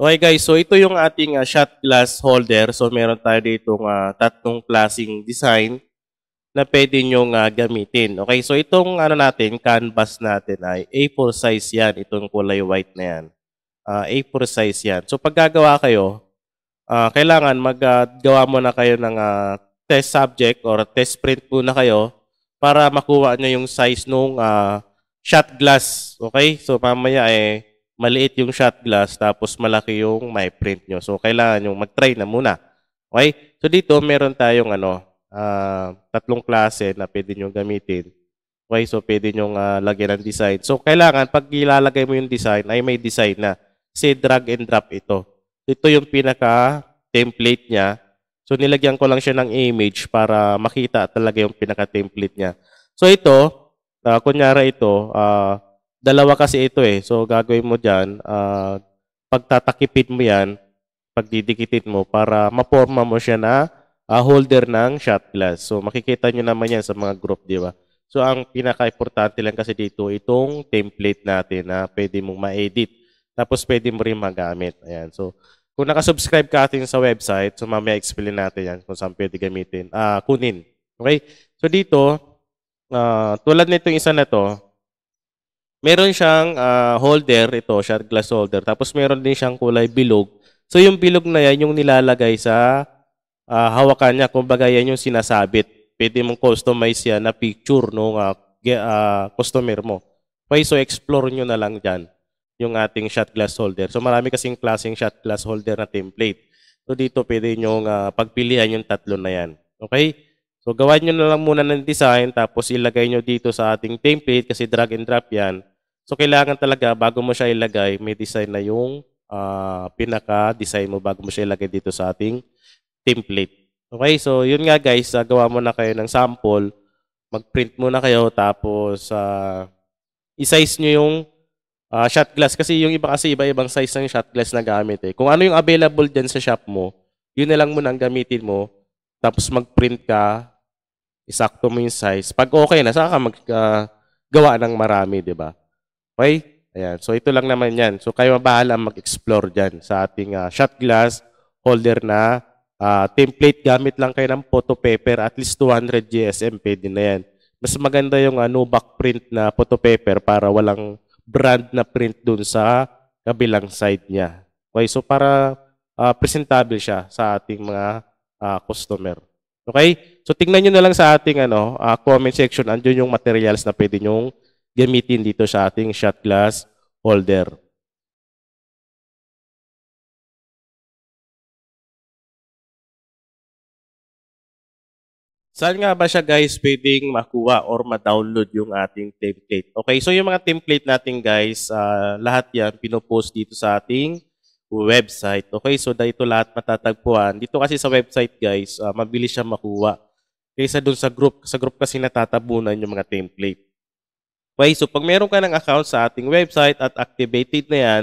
Okay guys, so ito yung ating uh, shot glass holder. So meron tayo dito ng uh, tatlong klasing design na pwede nyong uh, gamitin. Okay, so itong ano natin, canvas natin ay A4 size yan. Itong kulay white na yan. Uh, ah, A4 size yan. So pag gagawa kayo, uh, kailangan maggawa uh, muna kayo ng uh, test subject or test print muna kayo para makuha nyo yung size nung uh, shot glass. Okay, so mamaya eh, maliit yung shot glass tapos malaki yung my print nyo. So, kailangan yung mag-try na muna. Okay? So, dito meron tayong ano, uh, tatlong klase na pwede nyo gamitin. Okay? So, pwede nyo uh, lagyan ng design. So, kailangan pag ilalagay mo yung design ay may design na. Say, drag and drop ito. Ito yung pinaka-template niya. So, nilagyan ko lang siya ng image para makita talaga yung pinaka-template niya. So, ito, uh, ah, kunyara ito, uh, dalawa kasi ito eh. So gagawin mo diyan, uh, ah, pagtatakipit mo 'yan, pagdidikitit mo para maporma mo siya na uh, holder ng shot glass. So makikita niyo naman 'yan sa mga group, di ba? So ang pinaka-importante lang kasi dito itong template natin na pwede mong ma-edit. Tapos pwede mo rin magamit. Ayan. So kung nakasubscribe ka atin sa website, so mamaya explain natin 'yan kung saan pwede gamitin, uh, kunin. Okay? So dito, uh, tulad nitong isa na to, meron siyang uh, holder, ito, shot glass holder. Tapos meron din siyang kulay bilog. So yung bilog na yan, yung nilalagay sa uh, hawakan niya. Kumbaga yan yung sinasabit. Pwede mong customize yan na picture ng uh, ah, uh, customer mo. Okay, so explore nyo na lang dyan yung ating shot glass holder. So marami kasing klaseng shot glass holder na template. So dito pwede nyo uh, pagpilian yung tatlo na yan. Okay? So gawa nyo na lang muna ng design tapos ilagay nyo dito sa ating template kasi drag and drop yan. So kailangan talaga bago mo siya ilagay, may design na yung uh, pinaka-design mo bago mo siya ilagay dito sa ating template. Okay, so yun nga guys, uh, gawa mo na kayo ng sample. Mag-print muna kayo tapos uh, isize nyo yung uh, shot glass. Kasi yung iba kasi iba-ibang size ng shot glass na gamit. Eh. Kung ano yung available dyan sa shop mo, yun na lang muna ang gamitin mo. Tapos mag-print ka, isakto mo yung size. Pag okay na, saka ka mag, uh, gawa ng marami, di ba? Okay? Ayan. So, ito lang naman yan. So, kayo bahala mag-explore dyan sa ating uh, shot glass holder na uh, template. Gamit lang kayo ng photo paper. At least 200 GSM pwede na yan. Mas maganda yung uh, ah, no back print na photo paper para walang brand na print dun sa kabilang side niya. Okay? So, para uh, presentable siya sa ating mga uh, customer. Okay? So, tingnan nyo na lang sa ating ano, uh, comment section. Andiyon yung materials na pwede nyong gamitin dito sa ating shot glass holder. Saan nga ba siya guys pwedeng makuha or ma-download yung ating template? Okay, so yung mga template natin guys, uh, lahat yan pinopost dito sa ating website. Okay, so dito lahat matatagpuan. Dito kasi sa website guys, uh, mabilis siya makuha kaysa dun sa group. Sa group kasi natatabunan yung mga template. Okay, so pag meron ka ng account sa ating website at activated na yan,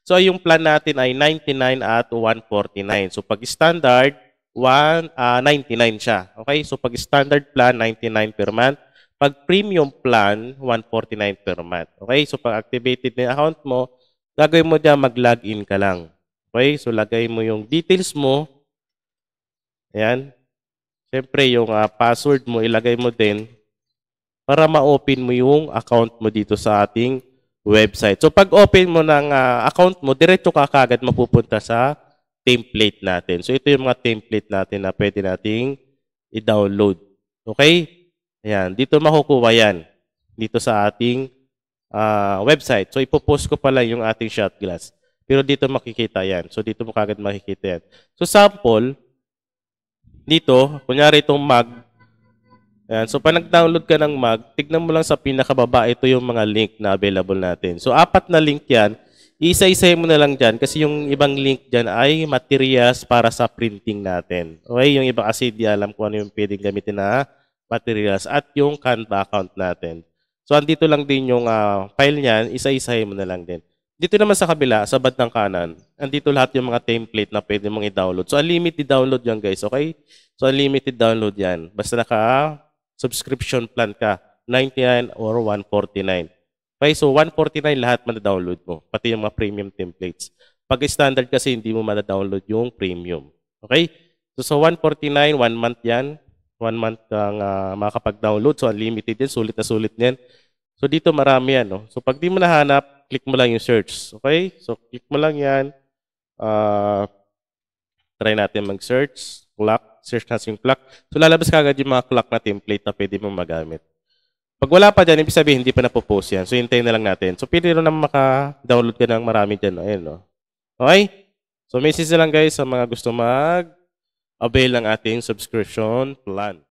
so yung plan natin ay 99 at 149. So pag standard, 1, uh, 99 siya. Okay, so pag standard plan, 99 per month. Pag premium plan, 149 per month. Okay, so pag activated na yung account mo, gagawin mo dyan, mag-login ka lang. Okay, so lagay mo yung details mo. Ayan. Siyempre, yung uh, password mo, ilagay mo din para ma-open mo yung account mo dito sa ating website. So pag open mo ng uh, account mo, diretso ka kagad mapupunta sa template natin. So ito yung mga template natin na pwede nating i-download. Okay? Ayan, dito makukuha yan. Dito sa ating uh, website. So ipopost ko pala yung ating shot glass. Pero dito makikita yan. So dito mo kagad makikita yan. So sample, dito, kunyari itong mag, Ayan. So, pag nag-download ka ng Mag, tignan mo lang sa pinakababa, ito yung mga link na available natin. So, apat na link yan. Isa-isa mo na lang dyan kasi yung ibang link dyan ay materials para sa printing natin. Okay? Yung iba kasi di alam kung ano yung pwedeng gamitin na materials at yung Canva account natin. So, andito lang din yung uh, file niyan. Isa-isa mo na lang din. Dito naman sa kabila, sa bad ng kanan, andito lahat yung mga template na pwede mong i-download. So, unlimited download yan guys. Okay? So, unlimited download yan. Basta naka subscription plan ka, 99 or 149. Okay, so 149 lahat ma-download mo, pati yung mga premium templates. Pag standard kasi hindi mo ma-download yung premium. Okay? So so 149, one month yan. One month kang uh, makakapag-download. So unlimited yan. Sulit na sulit yan. So dito marami yan. No? So pag di mo nahanap, click mo lang yung search. Okay? So click mo lang yan. Uh, try natin mag-search. Clock search natin yung clock. So lalabas kagad agad yung mga clock na template na pwede mong magamit. Pag wala pa dyan, ibig sabihin, hindi pa napopost yan. So hintayin na lang natin. So pwede rin naman maka-download ka ng marami dyan. No? Ayan, no? Okay? So message na lang guys sa mga gusto mag-avail ng ating subscription plan.